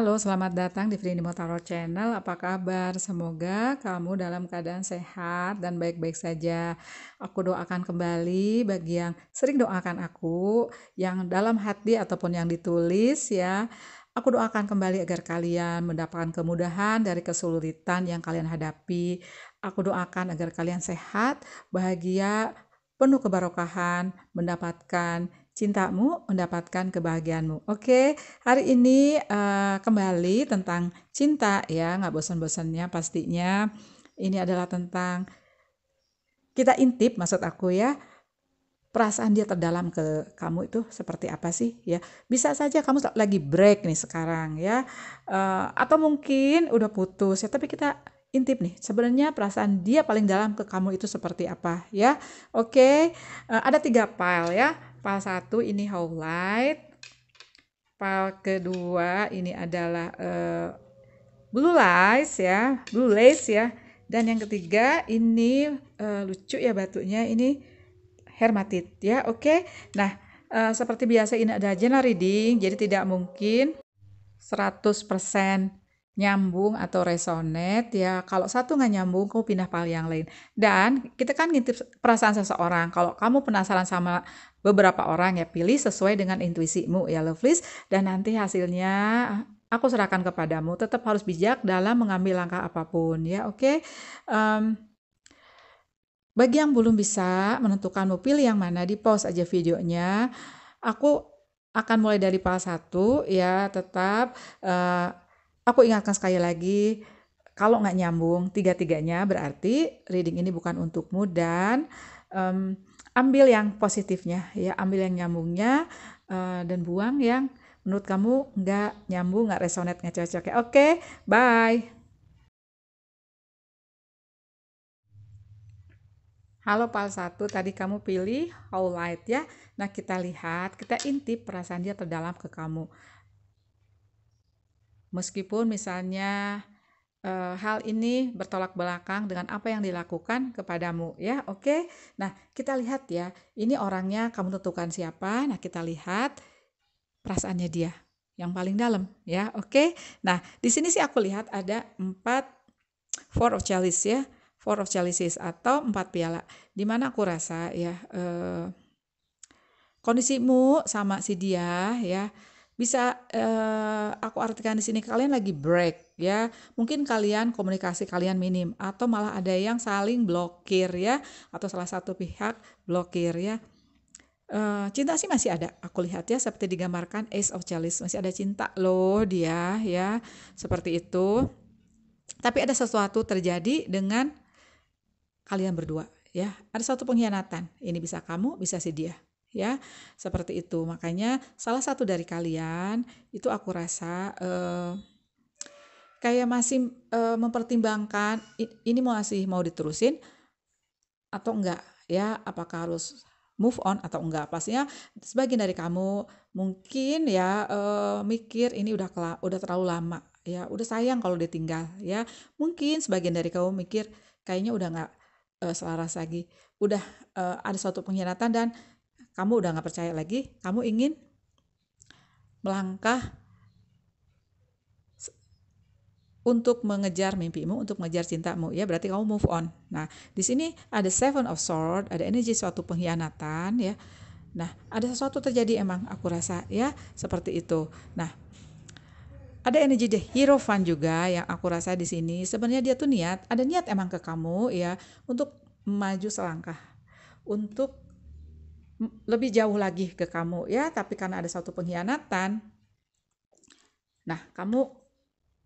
Halo, selamat datang di Frindimo Motaro Channel. Apa kabar? Semoga kamu dalam keadaan sehat dan baik-baik saja. Aku doakan kembali bagi yang sering doakan aku, yang dalam hati ataupun yang ditulis ya. Aku doakan kembali agar kalian mendapatkan kemudahan dari kesulitan yang kalian hadapi. Aku doakan agar kalian sehat, bahagia, penuh kebarokahan, mendapatkan cintamu mendapatkan kebahagiaanmu. Oke, hari ini uh, kembali tentang cinta ya, nggak bosan-bosannya pastinya. Ini adalah tentang kita intip maksud aku ya. Perasaan dia terdalam ke kamu itu seperti apa sih ya? Bisa saja kamu lagi break nih sekarang ya, uh, atau mungkin udah putus ya. Tapi kita intip nih sebenarnya perasaan dia paling dalam ke kamu itu seperti apa ya oke okay. uh, eh, ada tiga file ya Pal satu ini light Pal kedua ini adalah uh, blue lace ya, blue lace ya. Dan yang ketiga ini uh, lucu ya batunya ini hermatit ya. Oke. Okay? Nah, uh, seperti biasa ini ada general reading jadi tidak mungkin 100% Nyambung atau resonate, ya kalau satu nggak nyambung kamu pindah pal yang lain. Dan kita kan ngintip perasaan seseorang, kalau kamu penasaran sama beberapa orang ya pilih sesuai dengan intuisimu ya lovelies dan nanti hasilnya aku serahkan kepadamu. Tetap harus bijak dalam mengambil langkah apapun ya oke. Okay? Um, bagi yang belum bisa menentukan mau pilih yang mana, di pause aja videonya. Aku akan mulai dari pal satu ya tetap uh, Aku ingatkan sekali lagi, kalau nggak nyambung tiga-tiganya berarti reading ini bukan untukmu dan um, ambil yang positifnya ya, ambil yang nyambungnya uh, dan buang yang menurut kamu nggak nyambung, nggak resonate, nggak cocok ya. Oke, bye. Halo PAL satu, tadi kamu pilih how light ya. Nah kita lihat, kita intip perasaan dia terdalam ke kamu. Meskipun misalnya e, hal ini bertolak belakang dengan apa yang dilakukan kepadamu ya, oke. Nah, kita lihat ya, ini orangnya kamu tentukan siapa. Nah, kita lihat perasaannya dia yang paling dalam ya, oke. Nah, di sini sih aku lihat ada empat four of chalice ya, four of chalices atau empat piala. Di mana aku rasa ya e, kondisimu sama si dia ya bisa eh, aku artikan di sini kalian lagi break ya. Mungkin kalian komunikasi kalian minim atau malah ada yang saling blokir ya atau salah satu pihak blokir ya. Eh, cinta sih masih ada. Aku lihat ya seperti digambarkan Ace of Chalice masih ada cinta loh dia ya. Seperti itu. Tapi ada sesuatu terjadi dengan kalian berdua ya. Ada satu pengkhianatan. Ini bisa kamu, bisa si dia ya seperti itu makanya salah satu dari kalian itu aku rasa eh, kayak masih eh, mempertimbangkan ini mau masih mau diterusin atau enggak ya apakah harus move on atau enggak pastinya sebagian dari kamu mungkin ya eh, mikir ini udah kela, udah terlalu lama ya udah sayang kalau ditinggal ya mungkin sebagian dari kamu mikir kayaknya udah enggak eh, selaras lagi udah eh, ada suatu pengkhianatan dan kamu udah nggak percaya lagi, kamu ingin melangkah untuk mengejar mimpimu, untuk mengejar cintamu, ya berarti kamu move on. Nah, di sini ada Seven of Sword, ada energi suatu pengkhianatan, ya. Nah, ada sesuatu terjadi emang, aku rasa, ya seperti itu. Nah, ada energi the hero Fan juga yang aku rasa di sini. Sebenarnya dia tuh niat, ada niat emang ke kamu, ya, untuk maju selangkah, untuk lebih jauh lagi ke kamu ya, tapi karena ada satu pengkhianatan, nah kamu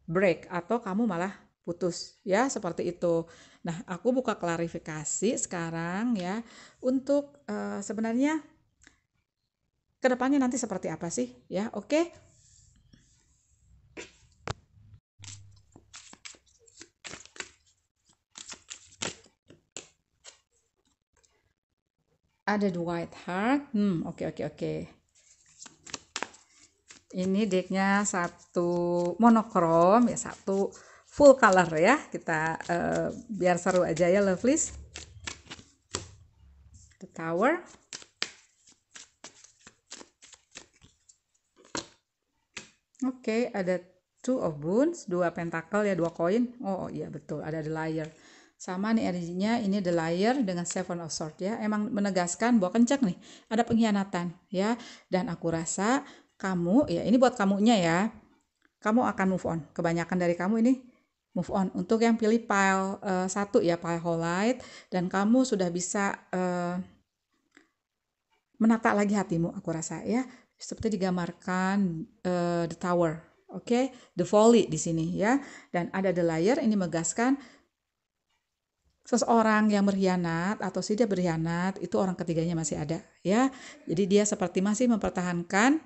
break atau kamu malah putus ya seperti itu. Nah, aku buka klarifikasi sekarang ya untuk uh, sebenarnya kedepannya nanti seperti apa sih ya. Oke, ada the white heart hmm oke okay, oke okay, oke okay. ini decknya satu monokrom ya satu full color ya kita uh, biar seru aja ya lovelies the tower oke okay, ada two of boons dua pentakel ya dua koin oh, iya betul ada the liar sama nih energinya, ini the liar dengan seven of swords ya. Emang menegaskan bahwa kencang nih, ada pengkhianatan ya. Dan aku rasa kamu, ya ini buat kamunya ya, kamu akan move on. Kebanyakan dari kamu ini move on. Untuk yang pilih pile uh, satu ya, pile light dan kamu sudah bisa uh, menata lagi hatimu, aku rasa ya. Seperti digambarkan uh, the tower, oke, okay? the folly di sini ya. Dan ada the layer ini menegaskan seseorang yang berkhianat atau tidak berkhianat itu orang ketiganya masih ada ya jadi dia seperti masih mempertahankan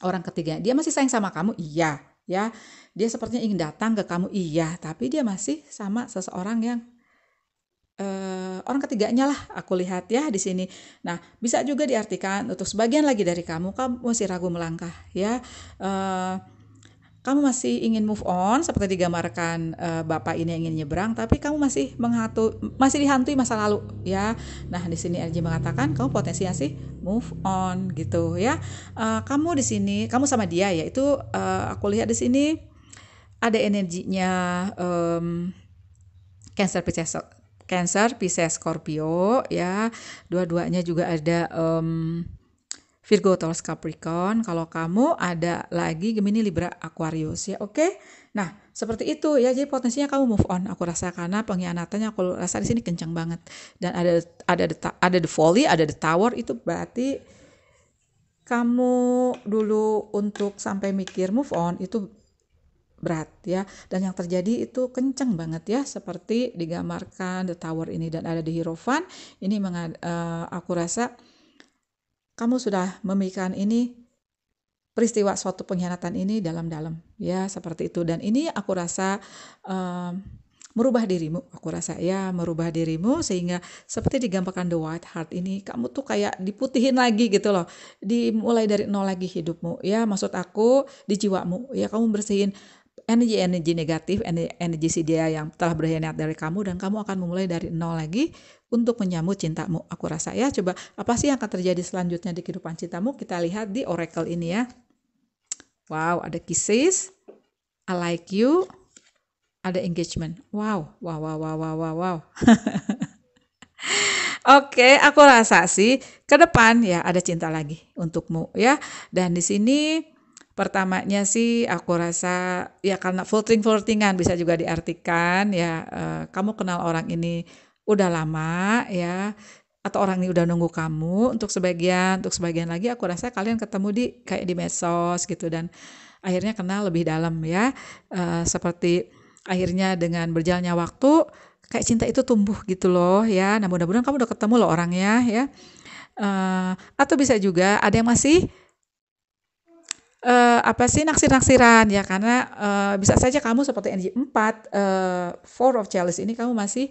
orang ketiga dia masih sayang sama kamu iya ya dia sepertinya ingin datang ke kamu iya tapi dia masih sama seseorang yang uh, orang ketiganya lah aku lihat ya di sini nah bisa juga diartikan untuk sebagian lagi dari kamu kamu masih ragu melangkah ya uh, kamu masih ingin move on seperti digambarkan uh, bapak ini ingin nyebrang tapi kamu masih menghantu, masih dihantui masa lalu ya nah di sini energi mengatakan kamu potensinya sih move on gitu ya uh, kamu di sini kamu sama dia ya itu uh, eh, aku lihat di sini ada energinya um, Cancer Pisces Cancer Pisces Scorpio ya dua-duanya juga ada um, Virgo, Taurus, Capricorn. Kalau kamu ada lagi Gemini, Libra, Aquarius ya, oke? Okay? Nah, seperti itu ya. Jadi potensinya kamu move on. Aku rasa karena pengkhianatannya aku rasa di sini kencang banget. Dan ada ada the, ada the folly, ada the tower itu berarti kamu dulu untuk sampai mikir move on itu berat ya dan yang terjadi itu kenceng banget ya seperti digambarkan the tower ini dan ada di hierophant ini mengad, uh, eh, aku rasa kamu sudah memikirkan ini peristiwa suatu pengkhianatan ini dalam-dalam ya seperti itu dan ini aku rasa um, merubah dirimu aku rasa ya merubah dirimu sehingga seperti digambarkan the white heart ini kamu tuh kayak diputihin lagi gitu loh dimulai dari nol lagi hidupmu ya maksud aku di jiwamu ya kamu bersihin energi-energi negatif, energi si dia yang telah berkhianat dari kamu dan kamu akan memulai dari nol lagi untuk menyambut cintamu. Aku rasa ya coba apa sih yang akan terjadi selanjutnya di kehidupan cintamu kita lihat di oracle ini ya. Wow, ada kisses, I like you, ada engagement. Wow, wow, wow, wow, wow, wow. wow. Oke, okay, aku rasa sih ke depan ya ada cinta lagi untukmu ya. Dan di sini Pertamanya sih aku rasa ya karena flirting-flirtingan bisa juga diartikan ya eh, kamu kenal orang ini udah lama ya atau orang ini udah nunggu kamu untuk sebagian untuk sebagian lagi aku rasa kalian ketemu di kayak di medsos gitu dan akhirnya kenal lebih dalam ya uh, seperti akhirnya dengan berjalannya waktu kayak cinta itu tumbuh gitu loh ya nah mudah-mudahan kamu udah ketemu loh orangnya ya uh, atau bisa juga ada yang masih uh, apa sih naksir-naksiran ya karena uh, bisa saja kamu seperti energi 4 uh, four of chalice ini kamu masih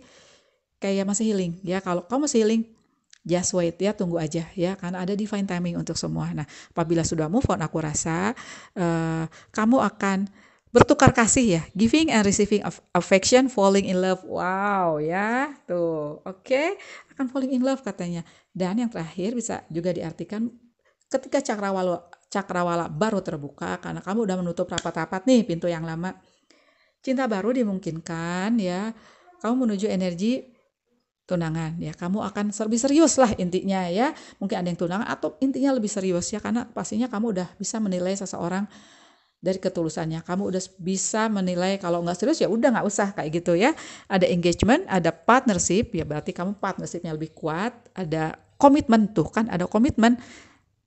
kayak masih healing ya kalau kamu masih healing just wait ya tunggu aja ya karena ada divine timing untuk semua. Nah, apabila sudah move on aku rasa uh, kamu akan bertukar kasih ya, giving and receiving of affection, falling in love. Wow ya, tuh. Oke, okay. akan falling in love katanya. Dan yang terakhir bisa juga diartikan ketika cakrawala cakrawala baru terbuka karena kamu udah menutup rapat-rapat nih pintu yang lama. Cinta baru dimungkinkan ya. Kamu menuju energi tunangan ya. Kamu akan lebih serius lah intinya ya. Mungkin ada yang tunangan atau intinya lebih serius ya karena pastinya kamu udah bisa menilai seseorang dari ketulusannya. Kamu udah bisa menilai kalau nggak serius ya udah nggak usah kayak gitu ya. Ada engagement, ada partnership ya berarti kamu partnershipnya lebih kuat, ada komitmen tuh kan ada komitmen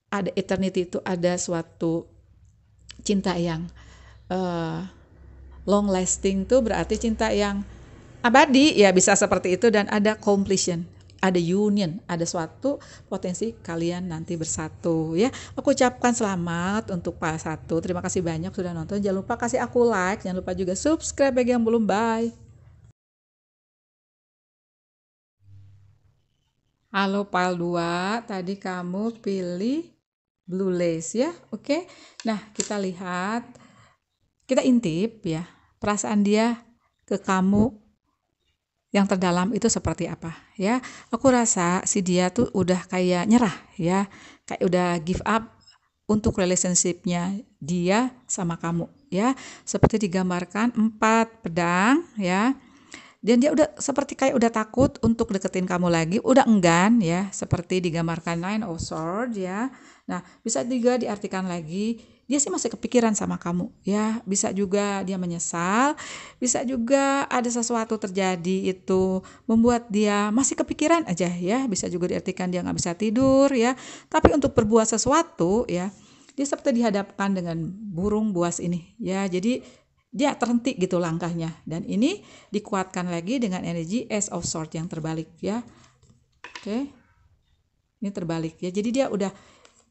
ada eternity itu ada suatu cinta yang uh, long lasting tuh berarti cinta yang abadi ya bisa seperti itu dan ada completion ada union, ada suatu potensi kalian nanti bersatu ya. Aku ucapkan selamat untuk Pak Satu. Terima kasih banyak sudah nonton. Jangan lupa kasih aku like, jangan lupa juga subscribe bagi yang belum. Bye. Halo Pal 2, tadi kamu pilih blue lace ya oke okay? nah kita lihat kita intip ya perasaan dia ke kamu yang terdalam itu seperti apa ya aku rasa si dia tuh udah kayak nyerah ya kayak udah give up untuk relationshipnya dia sama kamu ya seperti digambarkan empat pedang ya dan dia udah seperti kayak udah takut untuk deketin kamu lagi, udah enggan ya, seperti digambarkan Nine of Swords ya. Nah, bisa juga diartikan lagi dia sih masih kepikiran sama kamu ya bisa juga dia menyesal bisa juga ada sesuatu terjadi itu membuat dia masih kepikiran aja ya bisa juga diartikan dia nggak bisa tidur ya tapi untuk berbuat sesuatu ya dia seperti dihadapkan dengan burung buas ini ya jadi dia terhenti gitu langkahnya dan ini dikuatkan lagi dengan energi S of Sword yang terbalik ya oke okay. ini terbalik ya jadi dia udah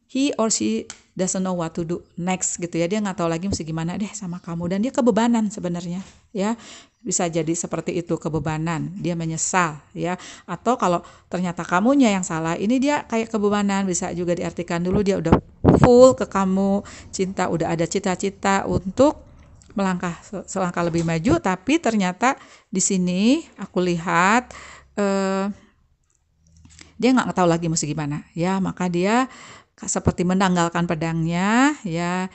he or she doesn't know what to do next gitu ya dia nggak tahu lagi mesti gimana deh sama kamu dan dia kebebanan sebenarnya ya bisa jadi seperti itu kebebanan dia menyesal ya atau kalau ternyata kamunya yang salah ini dia kayak kebebanan bisa juga diartikan dulu dia udah full ke kamu cinta udah ada cita-cita untuk melangkah selangkah lebih maju tapi ternyata di sini aku lihat eh, dia nggak tahu lagi mesti gimana ya maka dia seperti menanggalkan pedangnya ya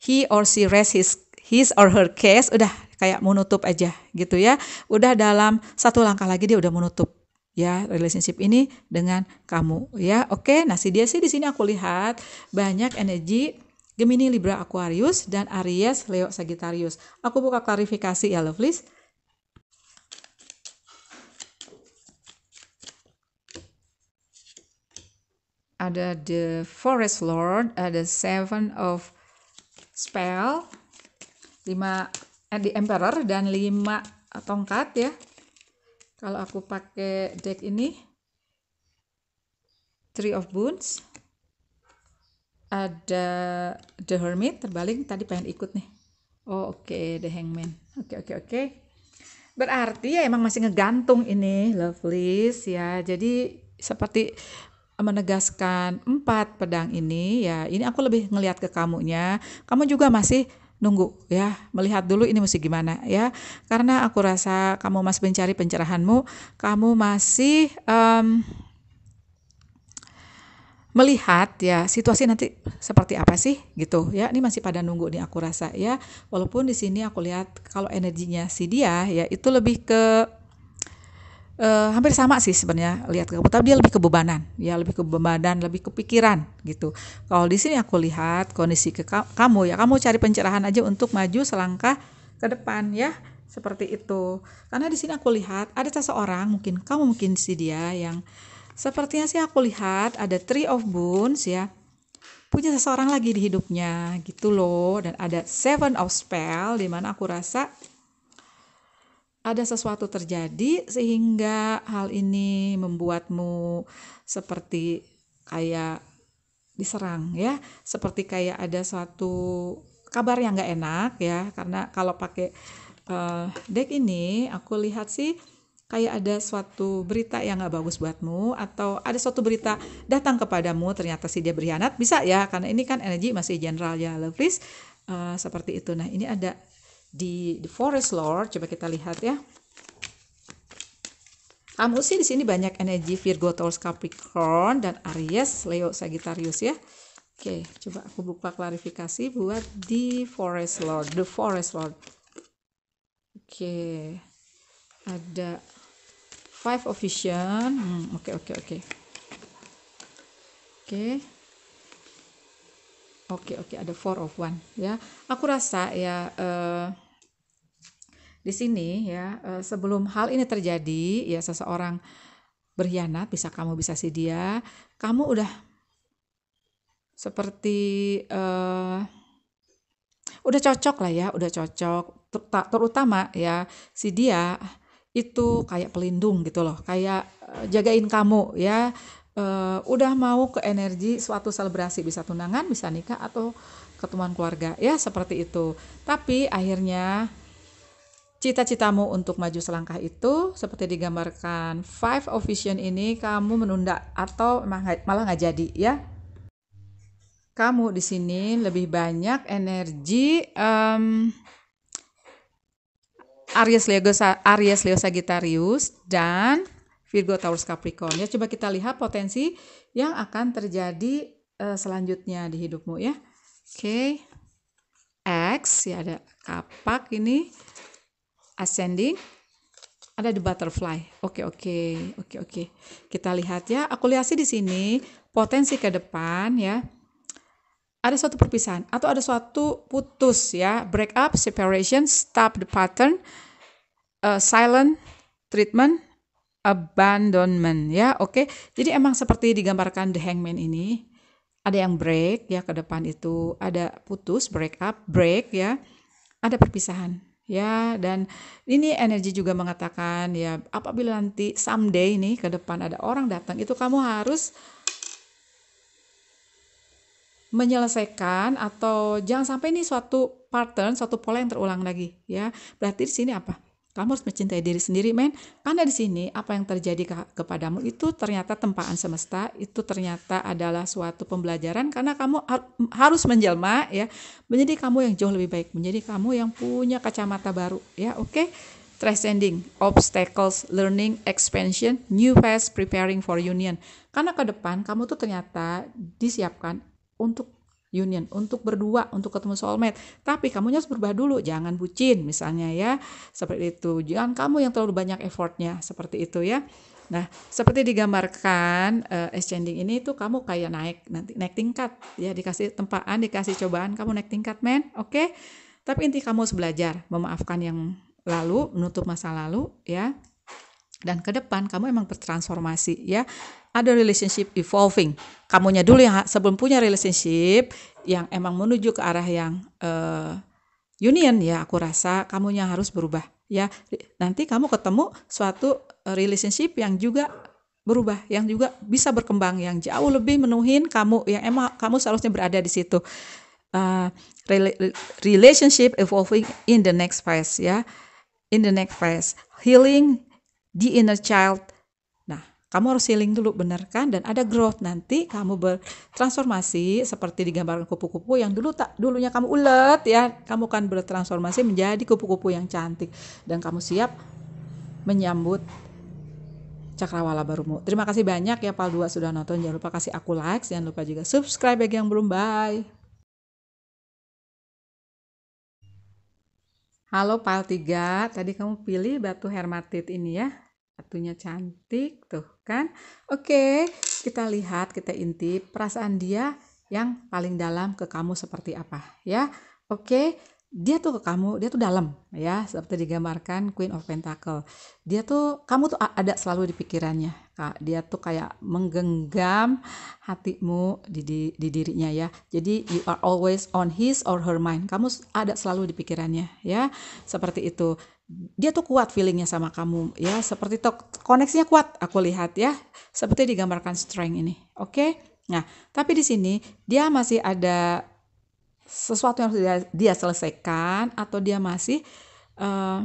he or she rest his his or her case udah kayak menutup aja gitu ya udah dalam satu langkah lagi dia udah menutup ya relationship ini dengan kamu ya oke nah si dia sih di sini aku lihat banyak energi Gemini, Libra, Aquarius, dan Aries, Leo, Sagittarius. Aku buka klarifikasi ya, lovelies. Ada the Forest Lord, ada Seven of Spell, lima eh, the Emperor dan lima tongkat ya. Kalau aku pakai deck ini, Three of Boons, ada The Hermit terbalik tadi pengen ikut nih oh oke okay, The Hangman oke okay, oke okay, oke okay. berarti ya emang masih ngegantung ini lovelies ya jadi seperti menegaskan empat pedang ini ya ini aku lebih ngelihat ke kamunya kamu juga masih nunggu ya melihat dulu ini mesti gimana ya karena aku rasa kamu masih mencari pencerahanmu kamu masih um, melihat ya situasi nanti seperti apa sih gitu ya ini masih pada nunggu nih aku rasa ya walaupun di sini aku lihat kalau energinya si dia ya itu lebih ke eh, hampir sama sih sebenarnya lihat ke tapi dia lebih kebebanan ya lebih kebebanan lebih kepikiran gitu kalau di sini aku lihat kondisi ke kamu ya kamu cari pencerahan aja untuk maju selangkah ke depan ya seperti itu karena di sini aku lihat ada seseorang mungkin kamu mungkin si dia yang Sepertinya sih aku lihat ada Three of Bones ya. Punya seseorang lagi di hidupnya gitu loh. Dan ada Seven of Spell di mana aku rasa ada sesuatu terjadi sehingga hal ini membuatmu seperti kayak diserang ya. Seperti kayak ada suatu kabar yang gak enak ya. Karena kalau pakai uh, deck ini aku lihat sih kayak ada suatu berita yang nggak bagus buatmu atau ada suatu berita datang kepadamu ternyata si dia berkhianat bisa ya karena ini kan energi masih general ya Lovelace uh, eh, seperti itu nah ini ada di The Forest Lord coba kita lihat ya kamu sih di sini banyak energi Virgo Taurus Capricorn dan Aries Leo Sagittarius ya Oke, coba aku buka klarifikasi buat di Forest Lord, The Forest Lord. Oke. Ada five official oke oke oke oke Oke, oke, ada four of one ya. Aku rasa ya uh, di sini ya uh, sebelum hal ini terjadi ya seseorang berkhianat, bisa kamu bisa si dia, kamu udah seperti uh, udah cocok lah ya, udah cocok ter terutama ya si dia itu kayak pelindung gitu loh kayak eh, jagain kamu ya uh, udah mau ke energi suatu selebrasi bisa tunangan bisa nikah atau ketemuan keluarga ya seperti itu tapi akhirnya cita-citamu untuk maju selangkah itu seperti digambarkan five of vision ini kamu menunda atau malah nggak jadi ya kamu di sini lebih banyak energi um, Aries Leo Aries Leo Sagittarius dan Virgo Taurus Capricorn. Ya coba kita lihat potensi yang akan terjadi uh, selanjutnya di hidupmu ya. Oke. Okay. X ya ada kapak ini ascending ada the butterfly. Oke, okay, oke. Okay, oke, okay, oke. Kita lihat ya. Aku lihat sih di sini potensi ke depan ya ada suatu perpisahan atau ada suatu putus ya break up separation stop the pattern uh, silent treatment abandonment ya oke okay? jadi emang seperti digambarkan the hangman ini ada yang break ya ke depan itu ada putus break up break ya ada perpisahan ya dan ini energi juga mengatakan ya apabila nanti someday nih ke depan ada orang datang itu kamu harus menyelesaikan atau jangan sampai ini suatu pattern, suatu pola yang terulang lagi ya. Berarti di sini apa? Kamu harus mencintai diri sendiri, men. Karena di sini apa yang terjadi ke kepadamu itu ternyata tempaan semesta, itu ternyata adalah suatu pembelajaran karena kamu har harus menjelma ya, menjadi kamu yang jauh lebih baik, menjadi kamu yang punya kacamata baru ya, oke? Okay? Transcending obstacles, learning, expansion, new phase preparing for union. Karena ke depan kamu tuh ternyata disiapkan untuk union untuk berdua untuk ketemu soulmate tapi kamunya harus berubah dulu jangan bucin misalnya ya seperti itu jangan kamu yang terlalu banyak effortnya seperti itu ya nah seperti digambarkan uh, eh, exchanging ini tuh kamu kayak naik nanti naik tingkat ya dikasih tempaan dikasih cobaan kamu naik tingkat men oke okay? tapi inti kamu harus belajar memaafkan yang lalu menutup masa lalu ya dan ke depan kamu emang bertransformasi ya ada relationship evolving. Kamunya dulu yang sebelum punya relationship yang emang menuju ke arah yang uh, union ya aku rasa kamunya harus berubah ya. Nanti kamu ketemu suatu eh, relationship yang juga berubah, yang juga bisa berkembang, yang jauh lebih menuhin kamu yang emang kamu seharusnya berada di situ. Uh, relationship evolving in the next phase ya. In the next phase, healing the inner child kamu harus healing dulu benar kan dan ada growth nanti kamu bertransformasi seperti digambarkan kupu-kupu yang dulu tak dulunya kamu ulet ya, kamu kan bertransformasi menjadi kupu-kupu yang cantik dan kamu siap menyambut cakrawala barumu. Terima kasih banyak ya Pal dua sudah nonton. Jangan lupa kasih aku like, jangan lupa juga subscribe bagi yang belum. Bye. Halo Pal tiga tadi kamu pilih batu hermatit ini ya satunya cantik tuh kan oke kita lihat kita intip perasaan dia yang paling dalam ke kamu seperti apa ya oke dia tuh ke kamu dia tuh dalam ya seperti digambarkan Queen of Pentacle dia tuh kamu tuh ada selalu di pikirannya Kak, dia tuh kayak menggenggam hatimu di, di, di dirinya ya jadi you are always on his or her mind kamu ada selalu di pikirannya ya seperti itu dia tuh kuat feelingnya sama kamu ya seperti tok koneksinya kuat aku lihat ya seperti digambarkan strength ini oke okay? nah tapi di sini dia masih ada sesuatu yang dia, dia selesaikan atau dia masih uh,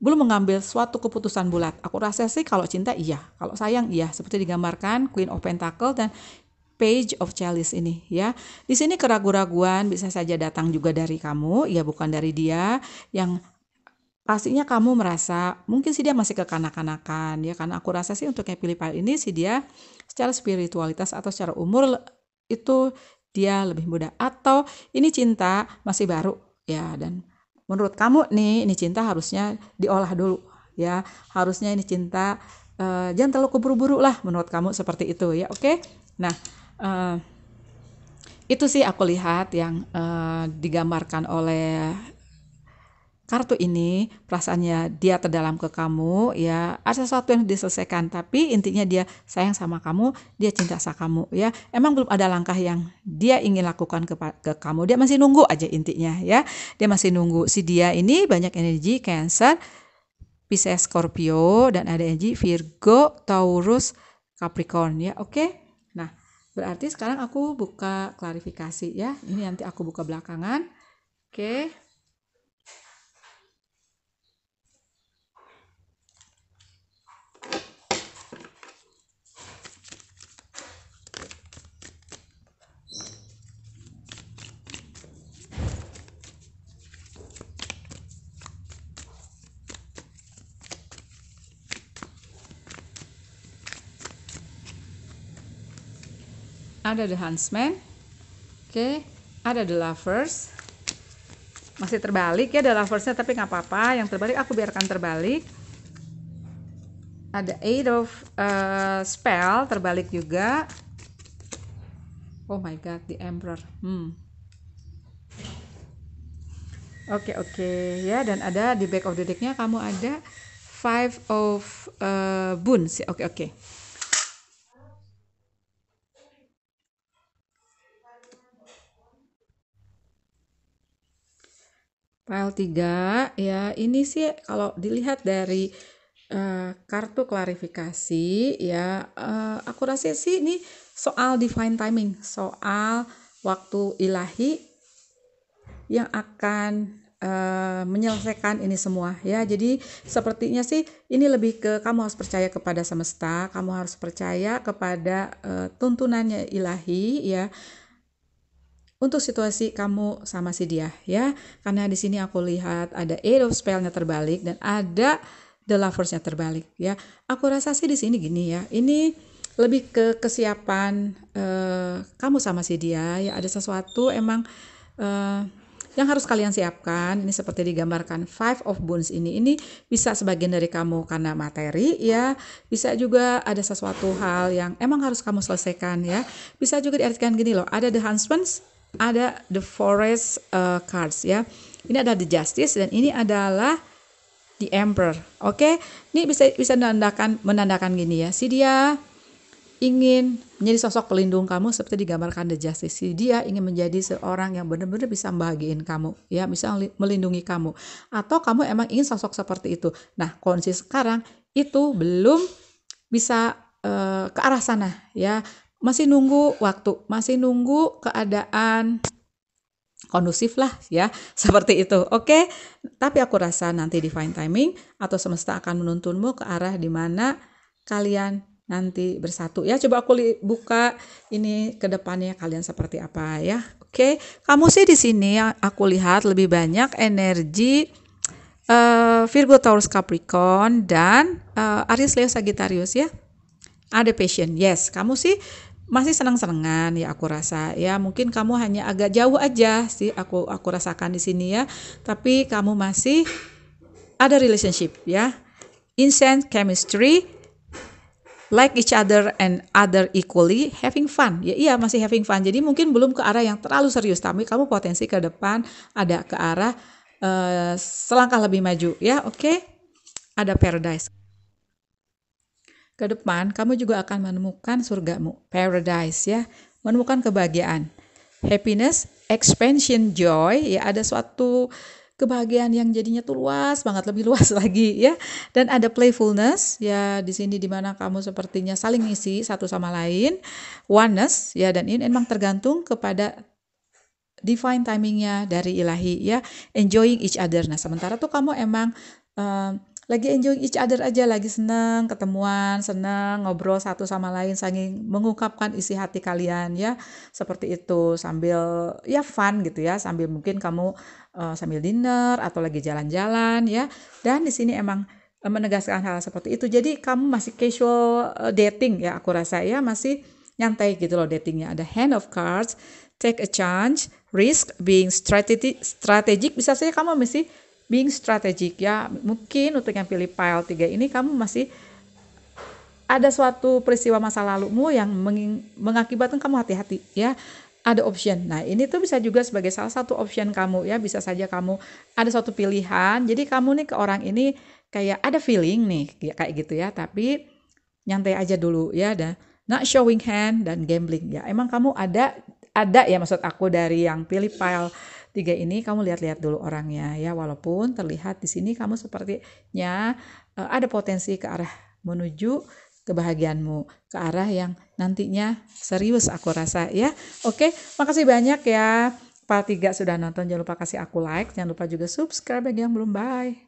belum mengambil suatu keputusan bulat aku rasa sih kalau cinta iya kalau sayang iya seperti digambarkan Queen of Pentacle dan Page of Chalice ini ya. Di sini keraguan-raguan bisa saja datang juga dari kamu, ya bukan dari dia yang pastinya kamu merasa mungkin si dia masih kekanak-kanakan ya karena aku rasa sih untuk yang pilih file ini si dia secara spiritualitas atau secara umur itu dia lebih muda atau ini cinta masih baru ya dan menurut kamu nih ini cinta harusnya diolah dulu ya harusnya ini cinta uh, jangan terlalu keburu-buru lah menurut kamu seperti itu ya oke okay? nah uh, itu sih aku lihat yang uh, digambarkan oleh kartu ini perasaannya dia terdalam ke kamu ya ada sesuatu yang diselesaikan tapi intinya dia sayang sama kamu dia cinta sama kamu ya emang belum ada langkah yang dia ingin lakukan ke, ke kamu dia masih nunggu aja intinya ya dia masih nunggu si dia ini banyak energi cancer Pisces Scorpio dan ada energi Virgo Taurus Capricorn ya oke okay? nah berarti sekarang aku buka klarifikasi ya ini nanti aku buka belakangan oke okay. ada The Huntsman, oke, okay. ada The Lovers, masih terbalik ya The Loversnya tapi nggak apa-apa, yang terbalik aku biarkan terbalik. Ada Eight of uh, Spell terbalik juga. Oh my God, The Emperor. Hmm. Oke okay, oke okay. ya dan ada di back of the decknya kamu ada Five of uh, Boons. Ya. Oke okay, oke. Okay. File 3 ya, ini sih kalau dilihat dari uh, kartu klarifikasi ya, uh, akurasi sih ini soal define timing, soal waktu ilahi yang akan uh, menyelesaikan ini semua ya. Jadi sepertinya sih ini lebih ke kamu harus percaya kepada semesta, kamu harus percaya kepada uh, tuntunannya ilahi ya untuk situasi kamu sama si dia ya. Karena di sini aku lihat ada Eight of spell terbalik dan ada The loversnya terbalik ya. Aku rasa sih di sini gini ya. Ini lebih ke kesiapan uh, kamu sama si dia ya ada sesuatu emang uh, yang harus kalian siapkan ini seperti digambarkan five of bones ini ini bisa sebagian dari kamu karena materi ya bisa juga ada sesuatu hal yang emang harus kamu selesaikan ya bisa juga diartikan gini loh ada the husbands ada The Forest uh, Cards ya. Ini ada The Justice dan ini adalah The Emperor. Oke, okay? ini bisa bisa menandakan menandakan gini ya. Si dia ingin menjadi sosok pelindung kamu seperti digambarkan The Justice. Si dia ingin menjadi seorang yang benar-benar bisa membahagiin kamu, ya, bisa melindungi kamu. Atau kamu emang ingin sosok seperti itu. Nah, kondisi sekarang itu belum bisa uh, ke arah sana, ya masih nunggu waktu, masih nunggu keadaan kondusif lah ya seperti itu oke tapi aku rasa nanti divine timing atau semesta akan menuntunmu ke arah dimana kalian nanti bersatu ya coba aku buka ini ke depannya kalian seperti apa ya oke kamu sih di sini yang aku lihat lebih banyak energi uh, Virgo Taurus Capricorn dan uh, Aries Leo Sagittarius ya ada passion yes kamu sih masih senang-senangan ya aku rasa ya mungkin kamu hanya agak jauh aja sih aku aku rasakan di sini ya tapi kamu masih ada relationship ya instant chemistry like each other and other equally having fun ya iya masih having fun jadi mungkin belum ke arah yang terlalu serius tapi kamu potensi ke depan ada ke arah uh, selangkah lebih maju ya oke okay? ada paradise ke depan kamu juga akan menemukan surgamu, paradise ya, menemukan kebahagiaan. Happiness, expansion, joy, ya ada suatu kebahagiaan yang jadinya tuh luas banget, lebih luas lagi ya. Dan ada playfulness, ya di sini dimana kamu sepertinya saling ngisi satu sama lain. Oneness, ya dan ini emang tergantung kepada divine timingnya dari ilahi ya. Enjoying each other. Nah sementara tuh kamu emang... Um, lagi enjoy each other aja, lagi senang ketemuan, senang ngobrol satu sama lain, saking mengungkapkan isi hati kalian ya, seperti itu sambil ya fun gitu ya, sambil mungkin kamu uh, sambil dinner atau lagi jalan-jalan ya. Dan di sini emang eh, menegaskan hal seperti itu. Jadi kamu masih casual eh, dating ya aku rasa ya masih nyantai gitu loh datingnya. Ada hand of cards, take a chance, risk, being strategic, strategic bisa saja kamu masih being strategic ya mungkin untuk yang pilih pile 3 ini kamu masih ada suatu peristiwa masa lalumu yang meng mengakibatkan kamu hati-hati ya ada option. Nah, ini tuh bisa juga sebagai salah satu option kamu ya, bisa saja kamu ada suatu pilihan. Jadi kamu nih ke orang ini kayak ada feeling nih ya, kayak gitu ya, tapi nyantai aja dulu ya dan not showing hand dan gambling ya. Emang kamu ada ada ya maksud aku dari yang pilih pile. Tiga ini kamu lihat-lihat dulu orangnya ya, walaupun terlihat di sini kamu sepertinya uh, ada potensi ke arah menuju kebahagiaanmu ke arah yang nantinya serius aku rasa ya. Oke, makasih banyak ya. Part 3 sudah nonton, jangan lupa kasih aku like, jangan lupa juga subscribe bagi yang belum. Bye.